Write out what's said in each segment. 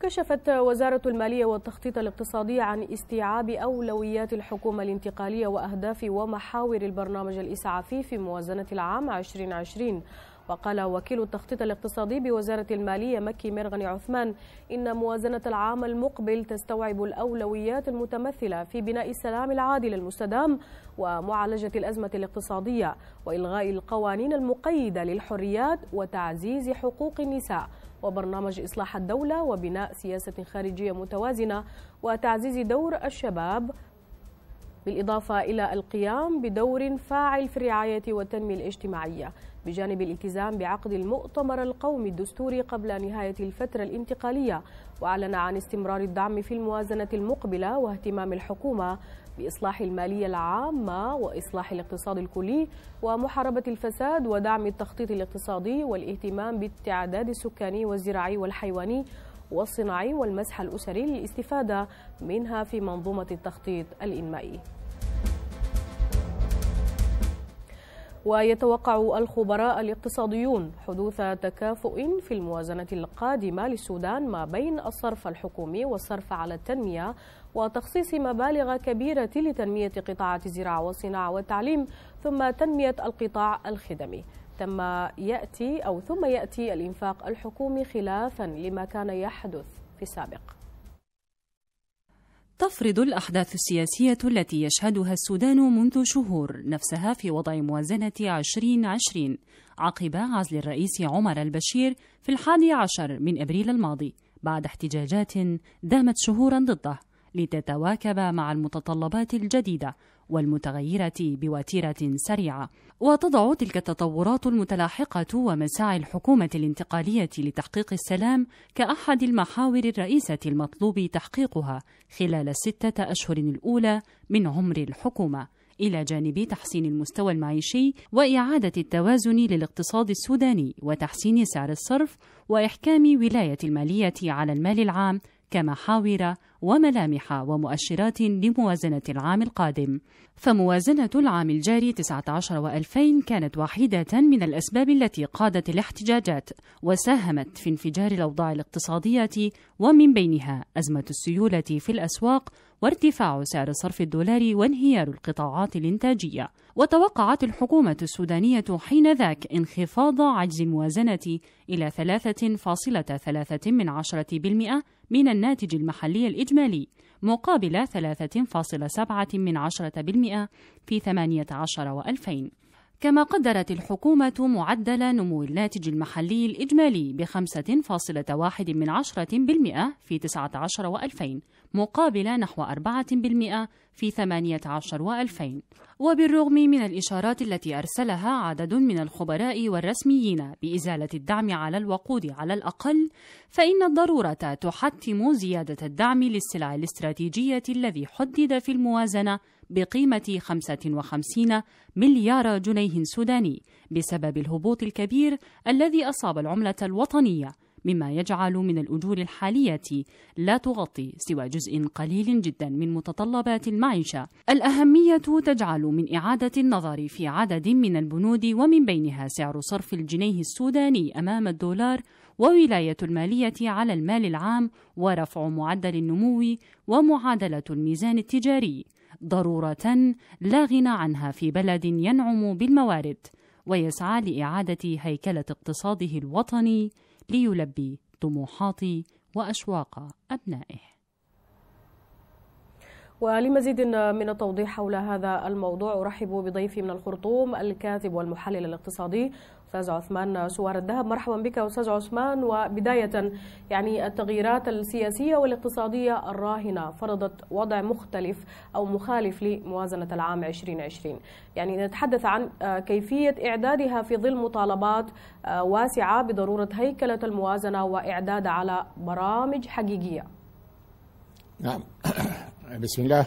كشفت وزارة المالية والتخطيط الاقتصادي عن استيعاب أولويات الحكومة الانتقالية وأهداف ومحاور البرنامج الإسعافي في موازنة العام 2020 وقال وكيل التخطيط الاقتصادي بوزارة المالية مكي مرغني عثمان إن موازنة العام المقبل تستوعب الأولويات المتمثلة في بناء السلام العادل المستدام ومعالجة الأزمة الاقتصادية وإلغاء القوانين المقيدة للحريات وتعزيز حقوق النساء وبرنامج إصلاح الدولة وبناء سياسة خارجية متوازنة وتعزيز دور الشباب بالإضافة إلى القيام بدور فاعل في الرعاية والتنمية الاجتماعية بجانب الالتزام بعقد المؤتمر القومي الدستوري قبل نهاية الفترة الانتقالية وأعلن عن استمرار الدعم في الموازنة المقبلة واهتمام الحكومة بإصلاح المالية العامة وإصلاح الاقتصاد الكلي ومحاربة الفساد ودعم التخطيط الاقتصادي والاهتمام بالتعداد السكاني والزراعي والحيواني والصناعي والمسح الأسري للاستفادة منها في منظومة التخطيط الإنمائي ويتوقع الخبراء الاقتصاديون حدوث تكافؤ في الموازنة القادمة للسودان ما بين الصرف الحكومي والصرف على التنمية وتخصيص مبالغ كبيرة لتنمية قطاعات الزراعة والصناعة والتعليم ثم تنمية القطاع الخدمي ثم يأتي أو ثم يأتي الإنفاق الحكومي خلافا لما كان يحدث في السابق تفرض الأحداث السياسية التي يشهدها السودان منذ شهور نفسها في وضع موازنة 2020 عقب عزل الرئيس عمر البشير في الحادي عشر من أبريل الماضي بعد احتجاجات دامت شهورا ضده لتتواكب مع المتطلبات الجديدة والمتغيرة بوتيرة سريعة وتضع تلك التطورات المتلاحقة ومساعي الحكومة الانتقالية لتحقيق السلام كأحد المحاور الرئيسة المطلوب تحقيقها خلال الستة أشهر الأولى من عمر الحكومة إلى جانب تحسين المستوى المعيشي وإعادة التوازن للاقتصاد السوداني وتحسين سعر الصرف وإحكام ولاية المالية على المال العام كمحاور وملامح ومؤشرات لموازنة العام القادم فموازنة العام الجاري 19 و2000 كانت واحدة من الأسباب التي قادت الاحتجاجات وساهمت في انفجار الأوضاع الاقتصادية ومن بينها أزمة السيولة في الأسواق وارتفاع سعر صرف الدولار وانهيار القطاعات الإنتاجية وتوقعت الحكومة السودانية حين ذاك انخفاض عجز الموازنة إلى 3.3% من, من الناتج المحلي الإجمالي مقابل 3.7% من في 18 و2000 كما قدرت الحكومة معدل نمو الناتج المحلي الإجمالي ب 5.1 في 19 و2000 مقابل نحو 4% في 18 و2000 وبالرغم من الإشارات التي أرسلها عدد من الخبراء والرسميين بإزالة الدعم على الوقود على الأقل فإن الضرورة تحتم زيادة الدعم للسلع الاستراتيجية الذي حدد في الموازنة بقيمة 55 مليار جنيه سوداني بسبب الهبوط الكبير الذي أصاب العملة الوطنية مما يجعل من الأجور الحالية لا تغطي سوى جزء قليل جدا من متطلبات المعيشة. الأهمية تجعل من إعادة النظر في عدد من البنود ومن بينها سعر صرف الجنيه السوداني أمام الدولار وولاية المالية على المال العام ورفع معدل النمو ومعادلة الميزان التجاري. ضروره لا غنى عنها في بلد ينعم بالموارد ويسعى لاعاده هيكله اقتصاده الوطني ليلبي طموحات واشواق ابنائه ولمزيد من التوضيح حول هذا الموضوع أرحب بضيفي من الخرطوم الكاتب والمحلل الاقتصادي استاذ عثمان سوار الذهب مرحبا بك استاذ عثمان وبدايه يعني التغييرات السياسيه والاقتصاديه الراهنه فرضت وضع مختلف او مخالف لموازنه العام 2020 يعني نتحدث عن آه، كيفيه اعدادها في ظل مطالبات آه، واسعه بضروره هيكله الموازنه واعدادها على برامج حقيقيه نعم بسم الله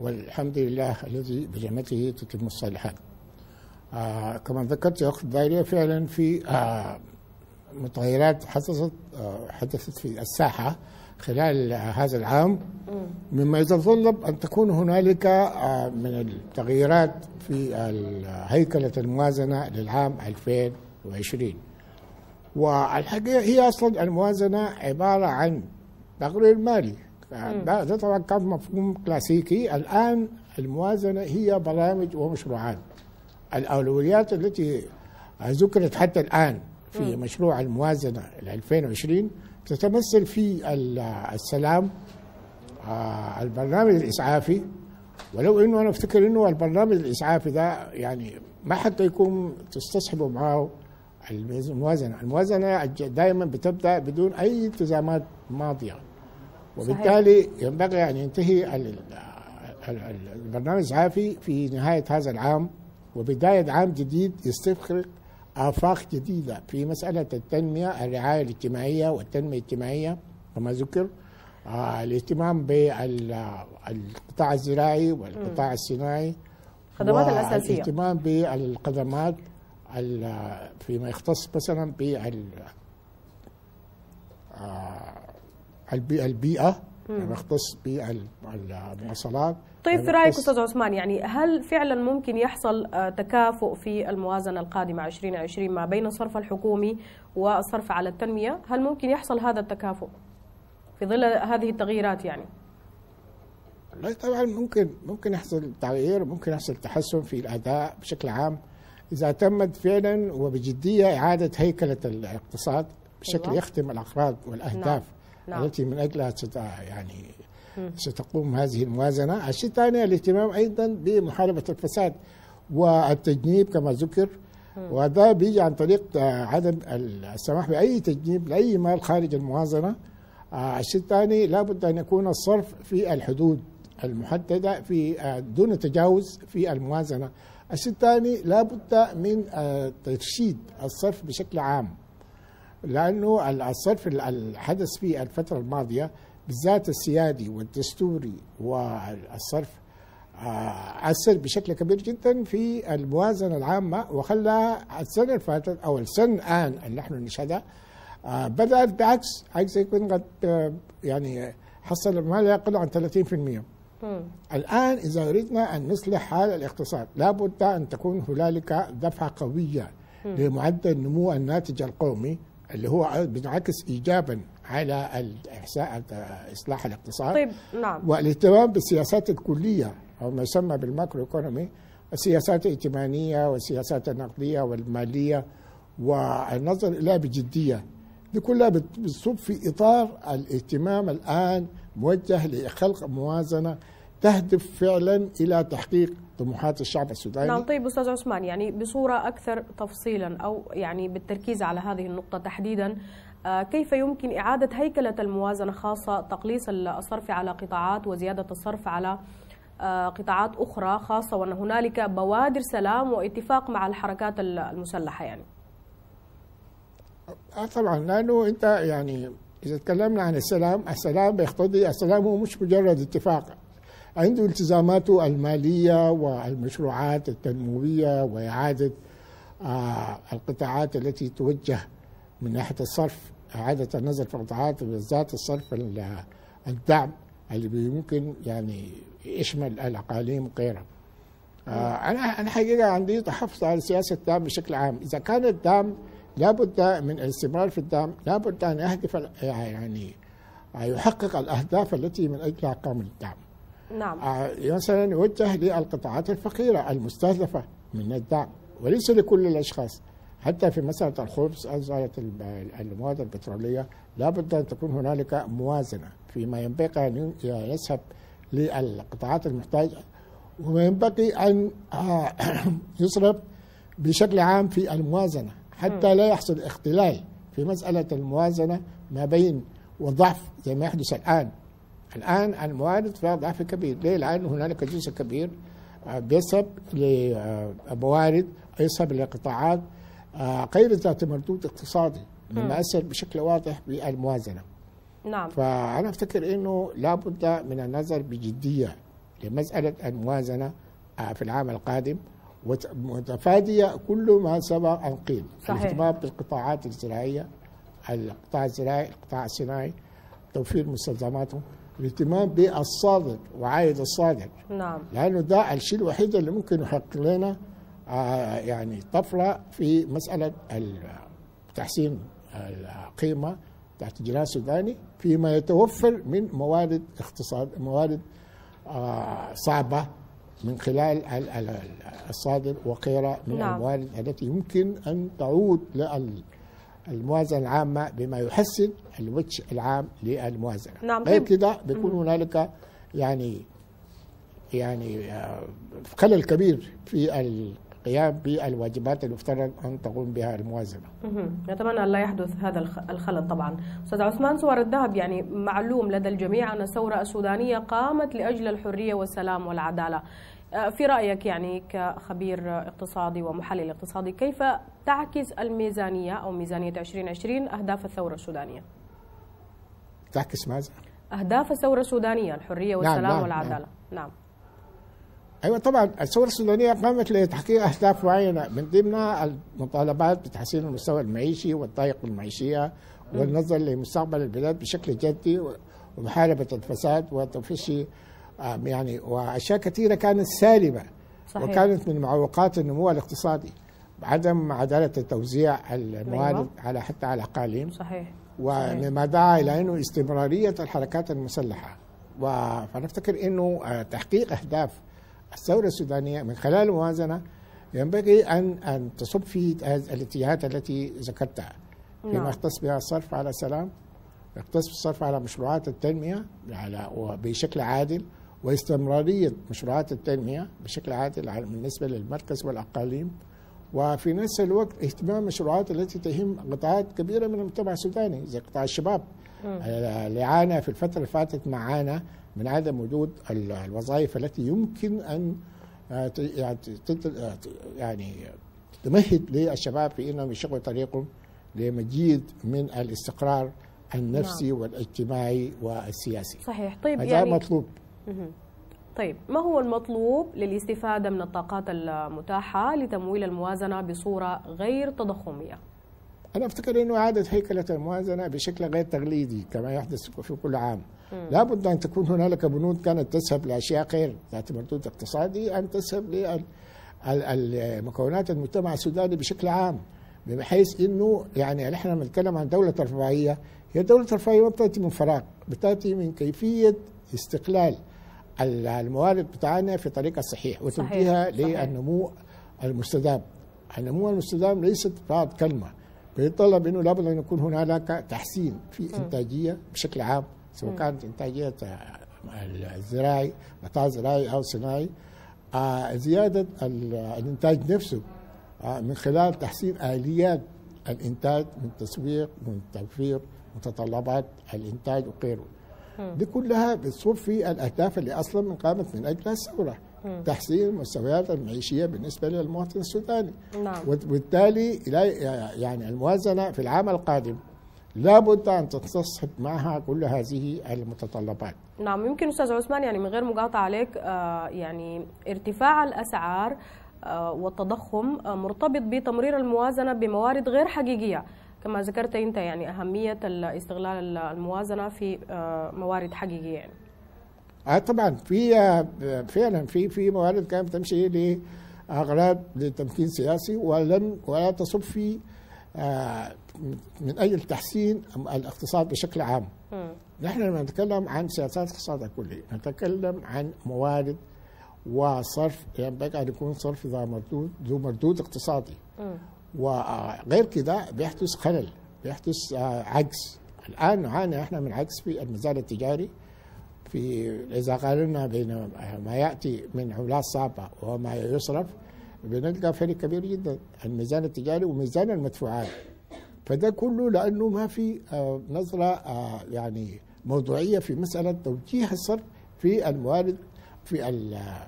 والحمد لله الذي بنعمته تتم الصالحات آه كما ذكرت يا أخت الدائرية فعلا في آه متغيرات حدثت آه حدثت في الساحة خلال هذا العام مما يتطلب أن تكون هنالك آه، من التغييرات في هيكلة الموازنة للعام 2020 والحقيقة هي أصلا الموازنة عبارة عن تقرير مالي آه، هذا طبعا كان مفهوم كلاسيكي الآن الموازنة هي برامج ومشروعات الأولويات التي ذكرت حتى الآن في مشروع الموازنة 2020 تتمثل في السلام آه، البرنامج الإسعافي ولو انه انا افتكر انه البرنامج الاسعافي ده يعني ما حتى يكون تستصحبه معاه الموازنه، الموازنه دائما بتبدا بدون اي التزامات ماضيه وبالتالي ينبغي ان ينتهي البرنامج الاسعافي في نهايه هذا العام وبداية عام جديد يستخرج آفاق جديدة في مسألة التنمية الرعاية الاجتماعية والتنمية الاجتماعية كما ذكر آه الاهتمام بالقطاع الزراعي والقطاع الصناعي الخدمات الأساسية الاهتمام بالخدمات فيما يختص مثلا بال آه، البيئة فيما يختص بالمواصلات طيب يعني في رايك استاذ عثمان يعني هل فعلا ممكن يحصل آه، تكافؤ في الموازنه القادمه 2020 ما بين الصرف الحكومي والصرف على التنميه هل ممكن يحصل هذا التكافؤ في ظل هذه التغييرات يعني والله طبعا ممكن ممكن يحصل تغيير ممكن يحصل تحسن في الاداء بشكل عام اذا تمت فعلا وبجديه اعاده هيكله الاقتصاد بشكل يختم أيوة. يخدم الاغراض والاهداف نعم. نعم. التي من اجلها يعني ستقوم هذه الموازنة الشيء الثاني الاهتمام أيضا بمحاربة الفساد والتجنيب كما ذكر وده بيجي عن طريق عدم آه، السماح بأي تجنيب لأي مال خارج الموازنة آه، الشيء الثاني لابد أن يكون الصرف في الحدود المحددة في آه، دون تجاوز في الموازنة الشيء الثاني لابد من ترشيد الصرف بشكل عام لأنه الصرف الحدث في الفترة الماضية بالذات السيادي والدستوري والصرف آه، أثر بشكل كبير جدا في الموازنة العامة وخلى السنة اللي فاتت أو السنة الآن اللي نحن نشهدها آه، بدأت بعكس عكس يكون قد آه، يعني حصل ما لا يقل عن 30% الآن إذا أردنا أن نصلح حال الاقتصاد لابد أن تكون هنالك دفعة قوية لمعدل نمو الناتج القومي اللي هو بينعكس إيجابا على اصلاح الاقتصاد طيب نعم والاهتمام بالسياسات الكليه او ما يسمى بالماكرو ايكونومي السياسات الائتمانيه والسياسات النقديه والماليه والنظر اليها بجديه دي كلها بتصب في اطار الاهتمام الان موجه لخلق موازنه تهدف فعلا الى تحقيق طموحات الشعب السوداني نعم طيب استاذ عثمان يعني بصوره اكثر تفصيلا او يعني بالتركيز على هذه النقطه تحديدا آه، كيف يمكن إعادة هيكلة الموازنة خاصة تقليص الصرف على قطاعات وزيادة الصرف على آه، قطاعات أخرى خاصة وأن هنالك بوادر سلام واتفاق مع الحركات المسلحة يعني آه، طبعا لأنه أنت يعني إذا تكلمنا عن السلام السلام يقتضي السلام هو مش مجرد اتفاق عنده التزاماته المالية والمشروعات التنموية وإعادة القطاعات التي توجه من ناحيه الصرف اعاده النظر في قطاعات بالذات الصرف الدعم اللي ممكن يعني يشمل الاقاليم وغيرها. آه، انا انا حقيقه عندي تحفظ على سياسه الدعم بشكل عام، اذا كان الدعم لابد من الاستمرار في الدعم، لابد ان يهدف يعني يحقق الاهداف التي من اجلها قام الدعم. نعم. آه، مثلا يوجه للقطاعات الفقيره المستهدفه من الدعم وليس لكل الاشخاص. حتى في مسألة الخبز مسألة المواد البترولية لابد أن تكون هنالك موازنة فيما ينبغي أن يذهب للقطاعات المحتاجة وما ينبغي أن آه، يصرف بشكل عام في الموازنة حتى لا يحصل اختلال في مسألة الموازنة ما بين وضعف زي ما يحدث الآن الآن الموارد فيها ضعف كبير ليه؟ لأن هنالك جزء كبير آه، بيسب لموارد آه، يسب لقطاعات آه، غير ذات مردود اقتصادي مؤثر بشكل واضح بالموازنه نعم فانا افتكر انه لابد من النظر بجديه لمساله الموازنه آه، في العام القادم وتفادي كل ما سبق ان قيل الاهتمام بالقطاعات الزراعيه القطاع الزراعي القطاع الصناعي توفير مستلزماتهم الاهتمام بالصادر وعائد الصادر نعم لانه ده الشيء الوحيد اللي ممكن يحقق لنا آه، يعني طفرة في مسألة تحسين القيمة تحت الجناح السوداني فيما يتوفر من موارد اقتصاد موارد آه، صعبة من خلال الصادر وغيرها من نعم. الموارد التي يمكن أن تعود للموازنة العامة بما يحسن الوجه العام للموازنة نعم. غير كده بيكون هنالك يعني يعني آه، خلل كبير في القيام بالواجبات المفترض أن تقوم بها الموازنة نتمنى أن لا يحدث هذا الخلل طبعا أستاذ عثمان صور الذهب يعني معلوم لدى الجميع أن الثورة السودانية قامت لأجل الحرية والسلام والعدالة آه، في رأيك يعني كخبير اقتصادي ومحلل اقتصادي كيف تعكس الميزانية أو ميزانية 2020 أهداف الثورة السودانية؟ تعكس ماذا؟ أهداف الثورة السودانية الحرية نعم، والسلام نعم والعدالة نعم, نعم. ايوه طبعا الثوره السودانيه قامت لتحقيق اهداف معينه من ضمنها المطالبات بتحسين المستوى المعيشي والضائق المعيشيه والنظر لمستقبل البلاد بشكل جدي ومحاربه الفساد وتفشي يعني واشياء كثيره كانت سالبه صحيح. وكانت من معوقات النمو الاقتصادي عدم عداله توزيع الموارد أيوة. على حتى على الاقاليم صحيح ومما دعا الى انه استمراريه الحركات المسلحه فنفتكر انه آه، تحقيق اهداف الثورة السودانية من خلال الموازنة ينبغي أن أن تصب في الاتجاهات التي ذكرتها فيما نعم. يختص بها الصرف على السلام يختص بالصرف على مشروعات التنمية على بشكل عادل واستمرارية مشروعات التنمية بشكل عادل بالنسبة للمركز والأقاليم وفي نفس الوقت اهتمام مشروعات التي تهم قطاعات كبيرة من المجتمع السوداني زي قطاع الشباب اللي آه، عانى في الفترة اللي فاتت معانا من عدم وجود الوظائف التي يمكن ان آه، يعني, يعني تمهد للشباب في انهم يشغلوا طريقهم لمجيد من الاستقرار النفسي نعم. والاجتماعي والسياسي صحيح طيب هذا يعني مطلوب طيب ما هو المطلوب للاستفادة من الطاقات المتاحة لتمويل الموازنة بصورة غير تضخمية أنا أفتكر أنه إعادة هيكلة الموازنة بشكل غير تقليدي كما يحدث في كل عام لا بد أن تكون هنالك بنود كانت تذهب لأشياء غير ذات مردود اقتصادي أن تذهب لمكونات المجتمع السوداني بشكل عام بحيث انه يعني نحن بنتكلم عن دوله رفاهيه هي دوله رفاهيه ما بتاتي من فراغ بتاتي من كيفيه استقلال الموارد بتاعنا في طريقه صحيح وتوجيهها للنمو المستدام النمو المستدام ليست بعض كلمه بيطلب انه لابد ان يكون هنالك تحسين في انتاجيه بشكل عام سواء كانت انتاجيه الزراعي قطاع زراعي او صناعي آه، زياده الانتاج نفسه آه، من خلال تحسين اليات الانتاج من تسويق من توفير متطلبات الانتاج وغيره دي كلها بتصب في الاهداف اللي اصلا قامت من اجلها الثوره تحسين المستويات المعيشيه بالنسبه للمواطن السوداني نعم. وبالتالي يعني الموازنه في العام القادم لابد أن تتصحب معها كل هذه المتطلبات نعم يمكن أستاذ عثمان يعني من غير مقاطعة عليك آه، يعني ارتفاع الأسعار آه، والتضخم آه، مرتبط بتمرير الموازنة بموارد غير حقيقية كما ذكرت أنت يعني أهمية استغلال الموازنة في موارد حقيقية يعني. آه طبعا في فعلا في في موارد كانت بتمشي لأغراض لتمكين سياسي ولم ولا تصب في من اجل تحسين الاقتصاد بشكل عام م. نحن لما نتكلم عن سياسات اقتصاد كلي نتكلم عن موارد وصرف ينبغي يعني ان يكون صرف ذا مردود ذو مردود اقتصادي م. وغير كذا بيحدث خلل بيحدث آه، عجز الان نعاني احنا من عجز في المزاد التجاري في اذا قارنا بين ما ياتي من عملات صعبه وما يصرف بنلقى فرق كبير جدا الميزان التجاري وميزان المدفوعات فده كله لانه ما في آه، نظره آه، يعني موضوعيه في مساله توجيه الصرف في الموارد في آه،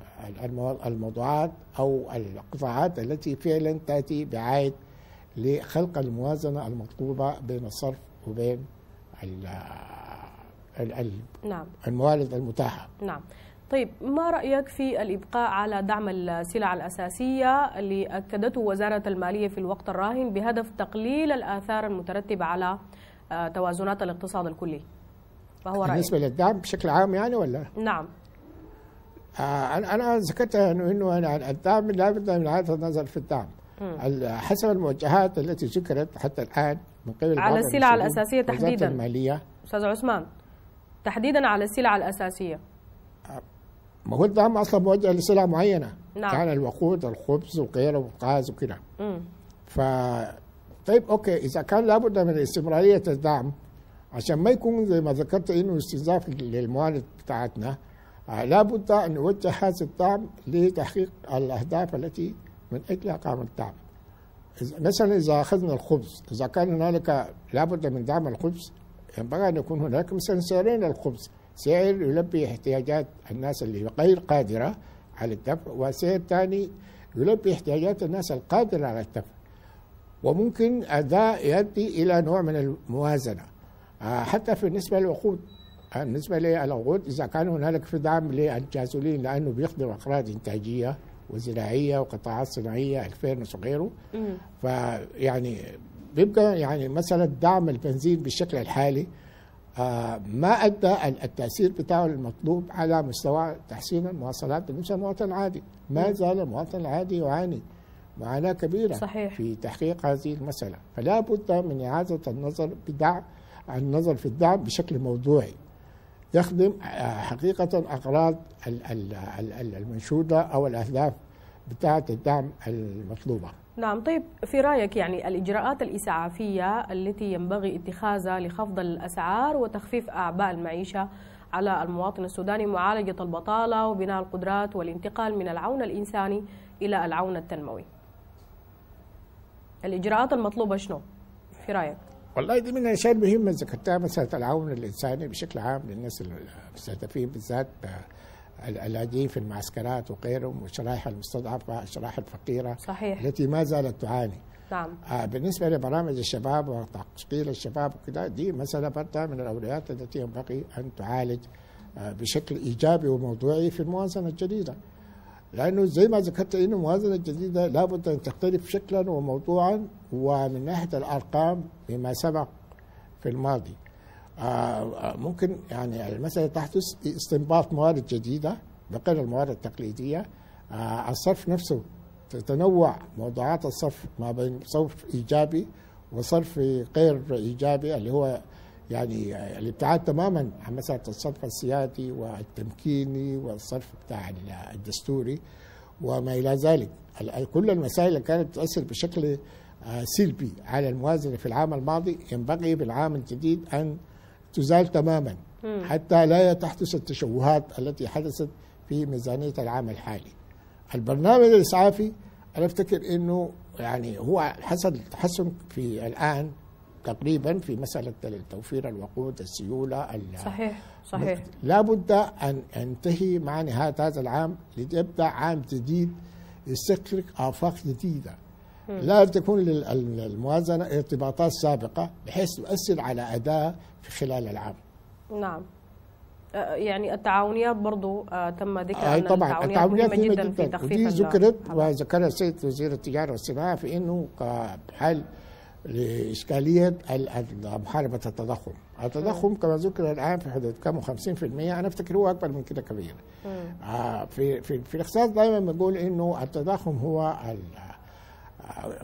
الموضوعات او القطاعات التي فعلا تاتي بعائد لخلق الموازنه المطلوبه بين الصرف وبين ال نعم. الموارد المتاحه نعم طيب ما رأيك في الإبقاء على دعم السلع الأساسية اللي أكدته وزارة المالية في الوقت الراهن بهدف تقليل الآثار المترتبة على آه، توازنات الاقتصاد الكلي ما هو رأيك؟ بالنسبة للدعم بشكل عام يعني ولا؟ نعم آه أنا ذكرت أنه أنه الدعم لابد من إعادة النظر في الدعم حسب الموجهات التي ذكرت حتى الآن من قبل على السلع الأساسية تحديدا المالية أستاذ عثمان تحديدا على السلع الأساسية آه، ما هو الدعم اصلا موجه لسلع معينه نعم كان الوقود الخبز وغيره والغاز وكذا ف طيب اوكي اذا كان لابد من استمراريه الدعم عشان ما يكون زي ما ذكرت انه استنزاف للموارد بتاعتنا آه، لابد ان نوجه هذا الدعم لتحقيق الاهداف التي من اجلها قام الدعم. مثلا اذا اخذنا الخبز، اذا كان هنالك لابد من دعم الخبز ينبغي ان يكون هناك مثلا سعرين للخبز، سعر يلبي احتياجات الناس اللي غير قادرة على الدفع وسعر ثاني يلبي احتياجات الناس القادرة على الدفع وممكن هذا يؤدي إلى نوع من الموازنة آه، حتى بالنسبة للوقود آه، بالنسبة للوقود إذا كان هنالك في دعم للجازولين لأنه بيخدم أقراض إنتاجية وزراعية وقطاعات صناعية الفيرنس وغيره فيعني بيبقى يعني مثلا دعم البنزين بالشكل الحالي آه، ما ادى التاثير بتاعه المطلوب على مستوى تحسين المواصلات بالنسبه للمواطن العادي، ما زال المواطن العادي يعاني معاناه كبيره صحيح. في تحقيق هذه المساله، فلا بد من اعاده النظر بدعم النظر في الدعم بشكل موضوعي. يخدم آه، حقيقه اغراض المنشوده او الاهداف بتاعه الدعم المطلوبه. نعم طيب في رأيك يعني الإجراءات الإسعافية التي ينبغي اتخاذها لخفض الأسعار وتخفيف أعباء المعيشة على المواطن السوداني معالجة البطالة وبناء القدرات والانتقال من العون الإنساني إلى العون التنموي الإجراءات المطلوبة شنو في رأيك؟ والله دي من الاشياء المهمه ذكرتها مساله العون الانساني بشكل عام للناس المستهدفين بالذات آه، اللاجئين في المعسكرات وغيرهم والشرائح المستضعفة والشرائح الفقيرة صحيح. التي ما زالت تعاني نعم. آه بالنسبة لبرامج الشباب وتشغيل الشباب وكذا دي مسألة برضه من الأولويات التي ينبغي أن تعالج آه بشكل إيجابي وموضوعي في الموازنة الجديدة لأنه زي ما ذكرت أن الموازنة الجديدة لابد أن تختلف شكلا وموضوعا ومن ناحية الأرقام مما سبق في الماضي آه، آه، ممكن يعني المسألة تحدث استنباط موارد جديدة بقير الموارد التقليدية آه، الصرف نفسه تتنوع موضوعات الصرف ما بين صرف إيجابي وصرف غير إيجابي اللي هو يعني الابتعاد تماما عن مسألة الصرف السيادي والتمكيني والصرف بتاع الدستوري وما إلى ذلك كل المسائل اللي كانت تؤثر بشكل سلبي على الموازنة في العام الماضي ينبغي بالعام الجديد أن تزال تماما حتى لا تحدث التشوهات التي حدثت في ميزانية العام الحالي البرنامج الإسعافي أنا أفتكر أنه يعني هو حصل تحسن في الآن تقريبا في مسألة توفير الوقود السيولة صحيح صحيح لابد أن ينتهي مع نهاية هذا العام لتبدأ عام جديد يستغرق آفاق جديدة لا تكون للموازنة ارتباطات سابقة بحيث تؤثر على أداء في خلال العام نعم يعني التعاونيات برضو آه، تم ذكر أي طبعا التعاونيات, التعاونيات مهمة جدا, جداً في تخفيف ودي ذكرت وذكرها السيد وزير التجارة والصناعة في أنه حل لإشكالية محاربة التضخم التضخم كما ذكر الآن في حدود كم 50% أنا أفتكر هو أكبر من كده كبير آه، في, في, في الاقتصاد دائما بنقول أنه التضخم هو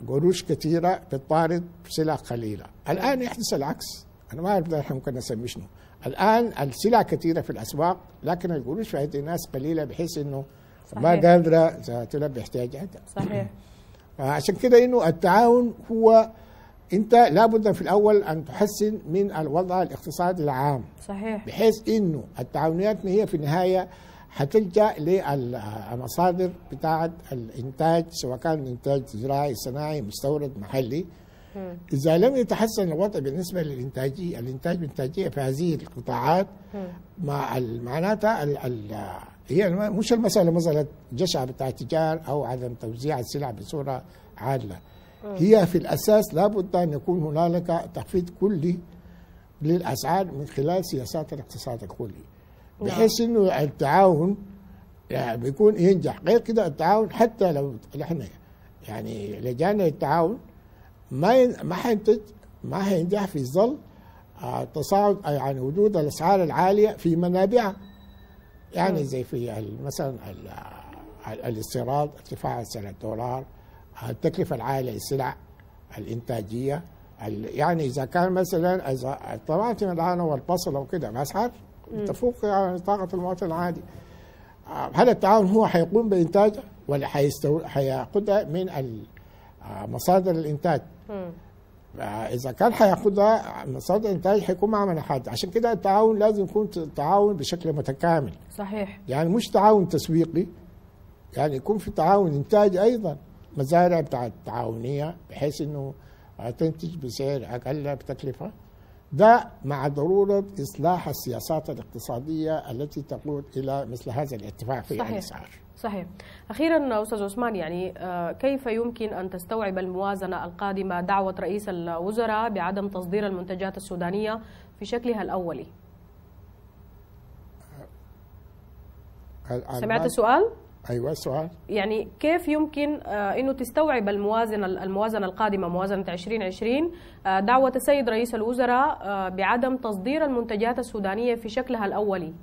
قروش كثيرة بتطارد سلع قليلة الآن يحدث العكس أنا ما أعرف احنا ممكن نسمي شنو الآن السلع كثيرة في الأسواق لكن القروش في أيدي الناس قليلة بحيث إنه صحيح. ما قادرة تلبي احتياجاتها صحيح آه، عشان كده إنه التعاون هو أنت لابد في الأول أن تحسن من الوضع الاقتصادي العام صحيح بحيث إنه التعاونيات هي في النهاية هتلجا للمصادر بتاعه الانتاج سواء كان انتاج زراعي صناعي مستورد محلي اذا لم يتحسن الوضع بالنسبه للانتاجيه الانتاج الانتاجيه في هذه القطاعات مع معناتها هي مش المساله مساله جشع بتاع التجار او عدم توزيع السلع بصوره عادله هي في الاساس لابد ان يكون هنالك تخفيض كلي للاسعار من خلال سياسات الاقتصاد الكلي بحيث نعم. انه التعاون يعني بيكون ينجح غير كده التعاون حتى لو احنا يعني لجانا التعاون ما ين... ما حينتج ما حينجح في ظل آه، تصاعد يعني وجود الاسعار العاليه في منابعها يعني نعم. زي في مثلا الاستيراد ارتفاع سعر الدولار آه، التكلفه العاليه للسلع الانتاجيه يعني اذا كان مثلا اذا من الان والبصل وكده الاسعار تفوق يعني طاقة المواطن العادي آه، هل التعاون هو حيقوم بانتاج ولا حيستو... حياخدها من آه، مصادر الإنتاج آه، إذا كان حياخدها مصادر الإنتاج حيكون مع من عشان كده التعاون لازم يكون تعاون بشكل متكامل صحيح يعني مش تعاون تسويقي يعني يكون في تعاون إنتاجي أيضا مزارع بتاعت تعاونية بحيث إنه تنتج بسعر أقل بتكلفة ده مع ضرورة إصلاح السياسات الاقتصادية التي تقود إلى مثل هذا الارتفاع في صحيح. الأسعار صحيح أخيرا أستاذ عثمان يعني آه، كيف يمكن أن تستوعب الموازنة القادمة دعوة رئيس الوزراء بعدم تصدير المنتجات السودانية في شكلها الأولي آه، سمعت السؤال؟ ايوه السؤال يعني كيف يمكن آه، انه تستوعب الموازنه الموازنه القادمه موازنه 2020 آه، دعوه السيد رئيس الوزراء آه، بعدم تصدير المنتجات السودانيه في شكلها الاولي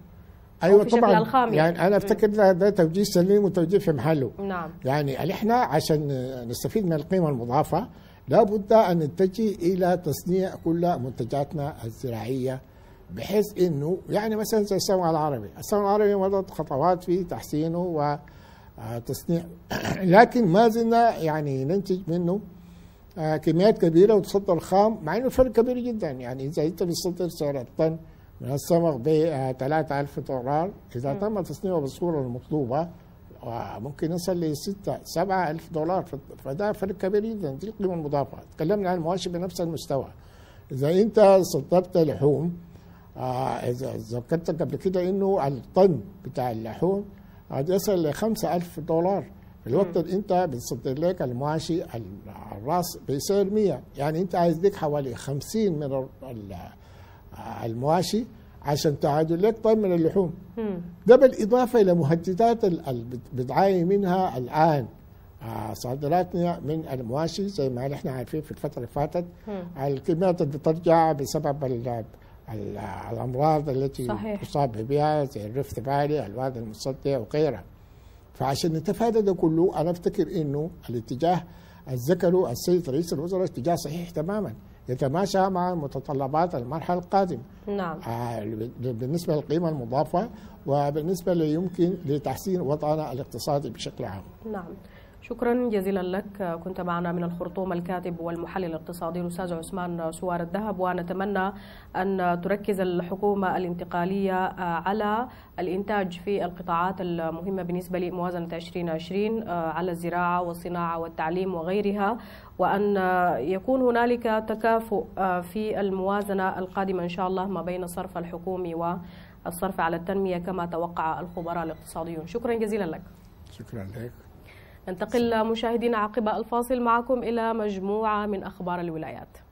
ايوه في طبعا الخامي. يعني انا افتكر ده, ده توجيه سليم وتوجيه في محله نعم يعني احنا عشان نستفيد من القيمه المضافه لابد ان نتجه الى تصنيع كل منتجاتنا الزراعيه بحيث انه يعني مثلا زي السمع العربي، السمع العربي مضت خطوات في تحسينه وتصنيع آه، لكن ما زلنا يعني ننتج منه آه، كميات كبيره وتصدر خام مع انه فرق كبير جدا يعني اذا انت بتصدر سعر الطن من الصمغ ب 3000 آه، دولار اذا تم تصنيعه بالصوره المطلوبه ممكن يصل ل 6 7000 دولار فده فرق كبير جدا دي القيمه المضافه تكلمنا عن المواشي بنفس المستوى اذا انت صدرت لحوم آه، ذكرت آه قبل كده انه الطن بتاع اللحوم آه، يصل ل 5000 دولار في الوقت اللي انت بتصدر لك المعاشي الراس بيصير 100 يعني انت عايز لك حوالي 50 من آه، المواشي عشان تعادل لك طن من اللحوم ده بالاضافه الى مهددات اللي بتعاني منها الان آه صادراتنا من المواشي زي ما نحن عارفين في الفتره اللي فاتت الكميات اللي بترجع بسبب الأمراض التي صحيح. تصاب بها زي الرفت بالي الوادي المصدع وغيرها فعشان نتفادى ده كله أنا أفتكر إنه الاتجاه الذكره السيد رئيس الوزراء اتجاه صحيح تماما يتماشى مع متطلبات المرحلة القادمة نعم آه بالنسبة للقيمة المضافة وبالنسبة ليمكن لتحسين وضعنا الاقتصادي بشكل عام نعم شكرا جزيلا لك كنت معنا من الخرطوم الكاتب والمحلل الاقتصادي الأستاذ عثمان سوار الذهب ونتمنى أن تركز الحكومة الانتقالية على الإنتاج في القطاعات المهمة بالنسبة لموازنة 2020 على الزراعة والصناعة والتعليم وغيرها وأن يكون هنالك تكافؤ في الموازنة القادمة إن شاء الله ما بين الصرف الحكومي والصرف على التنمية كما توقع الخبراء الاقتصاديون شكرا جزيلا لك شكرا لك ننتقل مشاهدينا عقب الفاصل معكم إلى مجموعة من أخبار الولايات